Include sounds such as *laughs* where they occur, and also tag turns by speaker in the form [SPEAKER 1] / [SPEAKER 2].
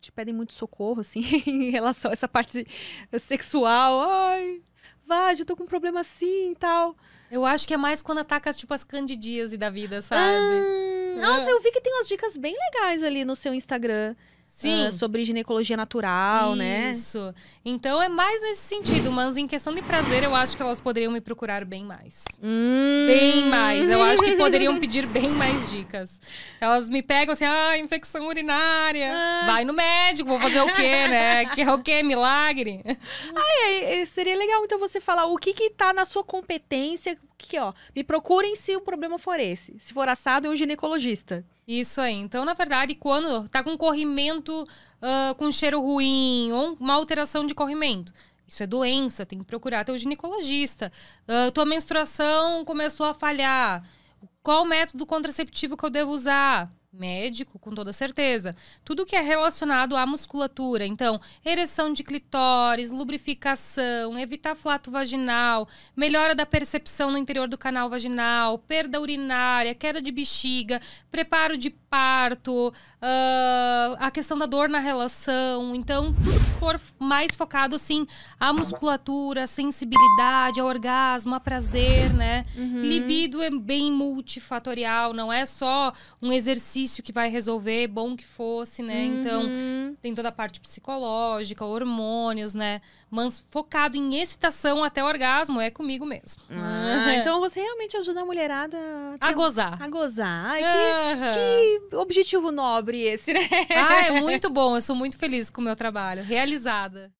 [SPEAKER 1] te pedem muito socorro, assim, *laughs* em relação a essa parte sexual. Ai, Vade, eu tô com um problema assim e tal. Eu acho que é mais quando ataca, tipo, as candidíase da vida, sabe? Ah, nossa, é. eu vi que tem umas dicas bem legais ali no seu Instagram. Sim. Uh, sobre ginecologia natural, Isso. né? Isso. Então é mais nesse sentido, mas em questão de prazer, eu acho que elas poderiam me procurar bem mais. Hum. Bem mais. Eu acho que poderiam *laughs* pedir bem mais dicas. Elas me pegam assim, ah, infecção urinária. Ah. Vai no médico, vou fazer o quê, né? *laughs* Que é o quê? Milagre? Ai, é, seria legal então você falar o que que tá na sua competência, que ó, me procurem se o problema for esse. Se for assado, é um ginecologista. Isso aí. Então, na verdade, quando tá com corrimento uh, com cheiro ruim ou uma alteração de corrimento, isso é doença, tem que procurar teu ginecologista. Uh, tua menstruação começou a falhar. Qual método contraceptivo que eu devo usar? médico, com toda certeza. Tudo que é relacionado à musculatura, então, ereção de clitóris, lubrificação, evitar flato vaginal, melhora da percepção no interior do canal vaginal, perda urinária, queda de bexiga, preparo de parto, uh, a questão da dor na relação. Então, tudo que for mais focado, assim, à musculatura, à sensibilidade, ao orgasmo, a prazer, né? Uhum. Libido é bem multifatorial, não é só um exercício exercício que vai resolver, bom que fosse, né? Então, uhum. Então, tem toda a parte psicológica, hormônios, né? Mas focado em excitação até orgasmo, é comigo mesmo. Ah, *laughs* então você realmente ajuda a mulherada a, a gozar. A gozar. Ai, que, que, objetivo nobre esse, né? Ah, é muito bom. Eu sou muito feliz com o meu trabalho. Realizada.